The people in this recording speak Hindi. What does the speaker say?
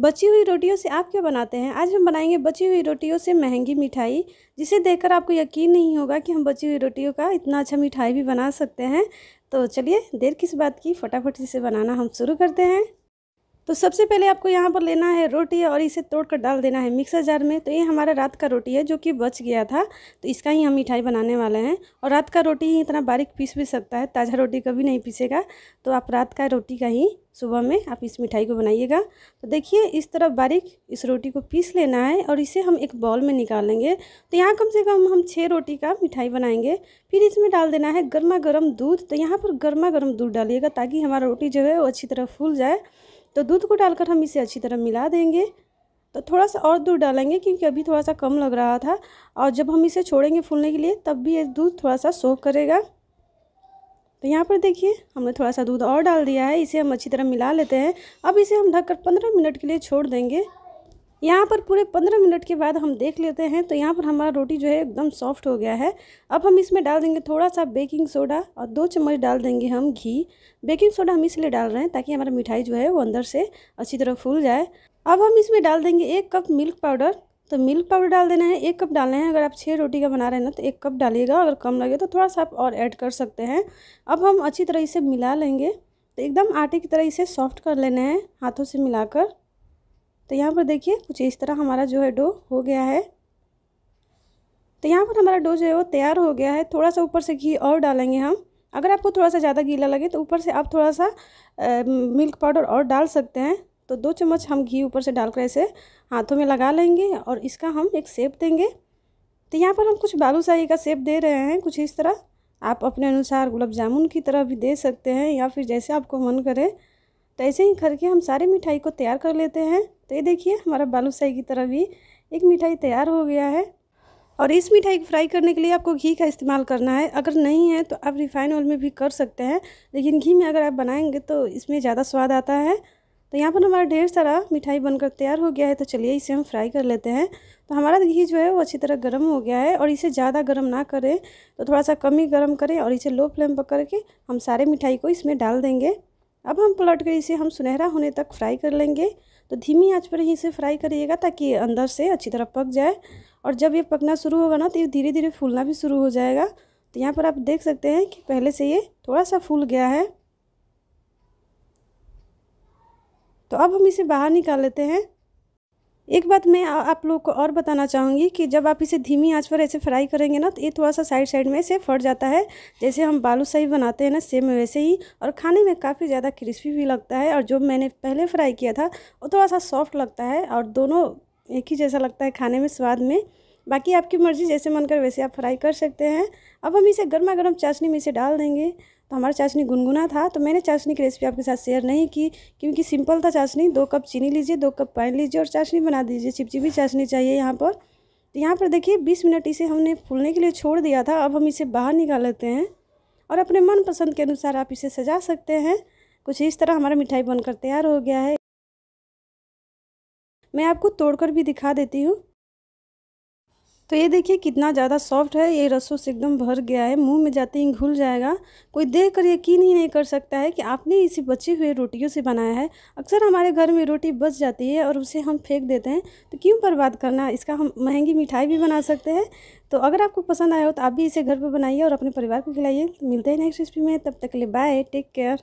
बची हुई रोटियों से आप क्या बनाते हैं आज हम बनाएंगे बची हुई रोटियों से महंगी मिठाई जिसे देखकर आपको यकीन नहीं होगा कि हम बची हुई रोटियों का इतना अच्छा मिठाई भी बना सकते हैं तो चलिए देर किस बात की फटाफट इसे बनाना हम शुरू करते हैं तो सबसे पहले आपको यहाँ पर लेना है रोटी और इसे तोड़ कर डाल देना है मिक्सर जार में तो ये हमारा रात का रोटी है जो कि बच गया था तो इसका ही हम मिठाई बनाने वाले हैं और रात का रोटी ही इतना बारीक पीस भी सकता है ताज़ा रोटी कभी नहीं पीसेगा तो आप रात का रोटी का ही सुबह में आप इस मिठाई को बनाइएगा तो देखिए इस तरह बारीक इस रोटी को पीस लेना है और इसे हम एक बॉल में निकालेंगे तो यहाँ कम से कम हम छः रोटी का मिठाई बनाएंगे फिर इसमें डाल देना है गर्मा गर्म दूध तो यहाँ पर गर्मा गर्म दूध डालिएगा ताकि हमारा रोटी जो है वो अच्छी तरह फूल जाए तो दूध को डालकर हम इसे अच्छी तरह मिला देंगे तो थोड़ा सा और दूध डालेंगे क्योंकि अभी थोड़ा सा कम लग रहा था और जब हम इसे छोड़ेंगे फूलने के लिए तब भी ये दूध थोड़ा सा सोख करेगा तो यहाँ पर देखिए हमने थोड़ा सा दूध और डाल दिया है इसे हम अच्छी तरह मिला लेते हैं अब इसे हम ढककर पंद्रह मिनट के लिए छोड़ देंगे यहाँ पर पूरे पंद्रह मिनट के बाद हम देख लेते हैं तो यहाँ पर हमारा रोटी जो है एकदम सॉफ्ट हो गया है अब हम इसमें डाल देंगे थोड़ा सा बेकिंग सोडा और दो चम्मच डाल देंगे हम घी बेकिंग सोडा हम इसलिए डाल रहे हैं ताकि हमारा मिठाई जो है वो अंदर से अच्छी तरह फूल जाए अब हम इसमें डाल देंगे एक कप मिल्क पाउडर तो मिल्क पाउडर डाल देना है एक कप डालना है अगर आप छः रोटी का बना रहे हैं ना तो एक कप डालिएगा अगर कम लगे तो थोड़ा सा आप और ऐड कर सकते हैं अब हम अच्छी तरह इसे मिला लेंगे तो एकदम आटे की तरह इसे सॉफ्ट कर लेना है हाथों से मिलाकर तो यहाँ पर देखिए कुछ इस तरह हमारा जो है डो हो गया है तो यहाँ पर हमारा डो जो है वो तैयार हो गया है थोड़ा सा ऊपर से घी और डालेंगे हम अगर आपको थोड़ा सा ज़्यादा गीला लगे तो ऊपर से आप थोड़ा सा आ, मिल्क पाउडर और डाल सकते हैं तो दो चम्मच हम घी ऊपर से डालकर ऐसे हाथों में लगा लेंगे और इसका हम एक सेप देंगे तो यहाँ पर हम कुछ बालूशाही का सेप दे रहे हैं कुछ इस तरह आप अपने अनुसार गुलाब जामुन की तरह भी दे सकते हैं या फिर जैसे आपको मन करे तो ऐसे ही करके हम सारे मिठाई को तैयार कर लेते हैं तो ये देखिए हमारा बालूशाही की तरह भी एक मिठाई तैयार हो गया है और इस मिठाई को फ्राई करने के लिए आपको घी का इस्तेमाल करना है अगर नहीं है तो आप रिफाइन ऑयल में भी कर सकते हैं लेकिन घी में अगर आप बनाएंगे तो इसमें ज़्यादा स्वाद आता है तो यहाँ पर हमारा ढेर सारा मिठाई बनकर तैयार हो गया है तो चलिए इसे हम फ्राई कर लेते हैं तो हमारा घी जो है वो अच्छी तरह गर्म हो गया है और इसे ज़्यादा गर्म ना करें तो थोड़ा सा कम ही गर्म करें और इसे लो फ्लेम पर करके हम सारे मिठाई को इसमें डाल देंगे अब हम पलट कर इसे हम सुनहरा होने तक फ्राई कर लेंगे तो धीमी आंच पर ही इसे फ्राई करिएगा ताकि अंदर से अच्छी तरह पक जाए और जब ये पकना शुरू होगा ना तो ये धीरे धीरे फूलना भी शुरू हो जाएगा तो यहाँ पर आप देख सकते हैं कि पहले से ये थोड़ा सा फूल गया है तो अब हम इसे बाहर निकाल लेते हैं एक बात मैं आप लोगों को और बताना चाहूँगी कि जब आप इसे धीमी आंच पर ऐसे फ्राई करेंगे ना तो ये थोड़ा सा साइड साइड में इसे फट जाता है जैसे हम बालू सही बनाते हैं ना सेम वैसे ही और खाने में काफ़ी ज़्यादा क्रिस्पी भी लगता है और जो मैंने पहले फ्राई किया था वो थोड़ा सा सॉफ्ट लगता है और दोनों एक ही जैसा लगता है खाने में स्वाद में बाकी आपकी मर्ज़ी जैसे मन कर वैसे आप फ्राई कर सकते हैं अब हम इसे गर्मा गर्म चाशनी में इसे डाल देंगे तो हमारा चाशनी गुनगुना था तो मैंने चाशनी की रेसिपी आपके साथ शेयर नहीं की क्योंकि सिंपल था चाशनी दो कप चीनी लीजिए दो कप पानी लीजिए और चाशनी बना दीजिए चिपचिपी चाशनी चाहिए यहाँ पर तो यहाँ पर देखिए बीस मिनट इसे हमने फूलने के लिए छोड़ दिया था अब हम इसे बाहर निकाल लेते हैं और अपने मनपसंद के अनुसार आप इसे सजा सकते हैं कुछ इस तरह हमारा मिठाई बनकर तैयार हो गया है मैं आपको तोड़कर भी दिखा देती हूँ तो ये देखिए कितना ज़्यादा सॉफ्ट है ये रसों से एकदम भर गया है मुंह में जाते ही घुल जाएगा कोई देख कर यकीन ही नहीं कर सकता है कि आपने इसी बचे हुए रोटियों से बनाया है अक्सर हमारे घर में रोटी बच जाती है और उसे हम फेंक देते हैं तो क्यों बर्बाद करना इसका हम महंगी मिठाई भी बना सकते हैं तो अगर आपको पसंद आया हो तो आप भी इसे घर पर बनाइए और अपने परिवार को खिलाइए मिलते हैं नेक्स्ट रेसिपी में तब तक के लिए बाय टेक केयर